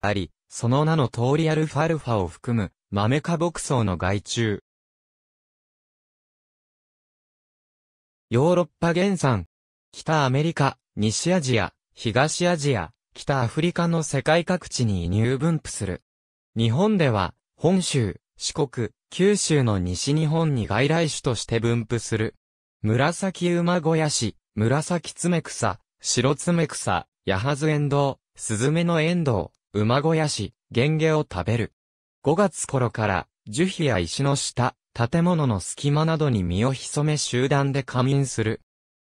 あり、その名の通りアルファルファを含む、豆科牧草の害虫。ヨーロッパ原産。北アメリカ、西アジア、東アジア、北アフリカの世界各地に移入分布する。日本では、本州、四国、九州の西日本に外来種として分布する。紫馬小屋市、紫爪草、白爪草、ヤハズエンドウ、スズメのエンドウ、馬小屋市、原毛を食べる。5月頃から、樹皮や石の下、建物の隙間などに身を潜め集団で仮眠する。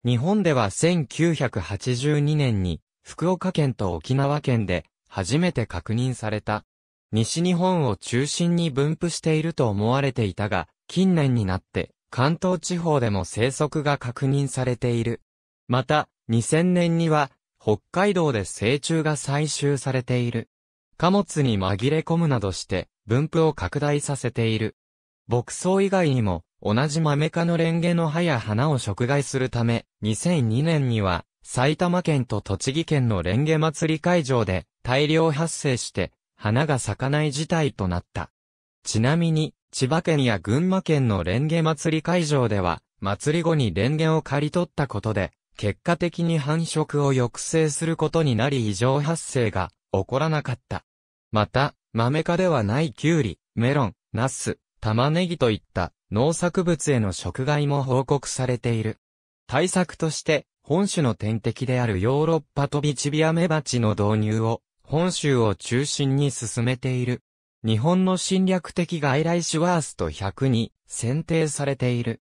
日本では1982年に、福岡県と沖縄県で、初めて確認された。西日本を中心に分布していると思われていたが、近年になって、関東地方でも生息が確認されている。また、2000年には、北海道で成虫が採集されている。貨物に紛れ込むなどして、分布を拡大させている。牧草以外にも、同じマメ科のレンゲの葉や花を食害するため、2002年には、埼玉県と栃木県のレンゲ祭り会場で、大量発生して、花が咲かない事態となった。ちなみに、千葉県や群馬県のレンゲ祭り会場では、祭り後にレンゲを刈り取ったことで、結果的に繁殖を抑制することになり異常発生が起こらなかった。また、豆科ではないキュウリ、メロン、ナス、玉ねぎといった農作物への食害も報告されている。対策として、本種の天敵であるヨーロッパトビチビアメバチの導入を、本州を中心に進めている。日本の侵略的外来種ワースト100に選定されている。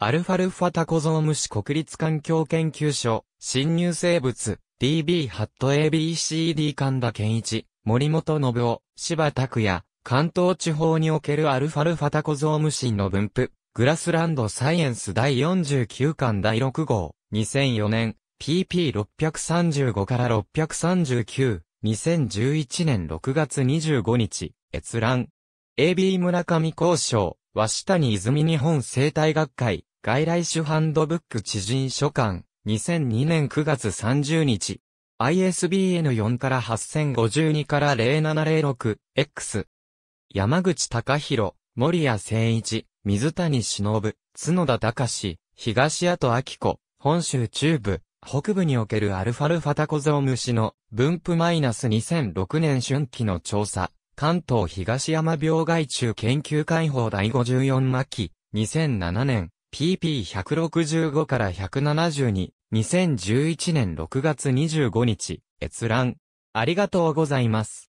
アルファルファタコゾウムシ国立環境研究所、新入生物、DB ハット ABCD 神田健一、森本信夫、柴拓也、関東地方におけるアルファルファタコゾウムシの分布、グラスランドサイエンス第49巻第6号、2004年、PP635 から639、2011年6月25日、閲覧。AB 村上交渉、和下谷泉日本生態学会、外来種ハンドブック知人書館、2002年9月30日。ISBN4 から8052から0706、X。山口隆弘、森谷誠一、水谷忍、角田隆、東谷と明子、本州中部、北部におけるアルファルファタコゾウムシの分布マイナス2006年春季の調査。関東東山病害虫研究解放第54末期、2007年、PP165 から172、2011年6月25日、閲覧。ありがとうございます。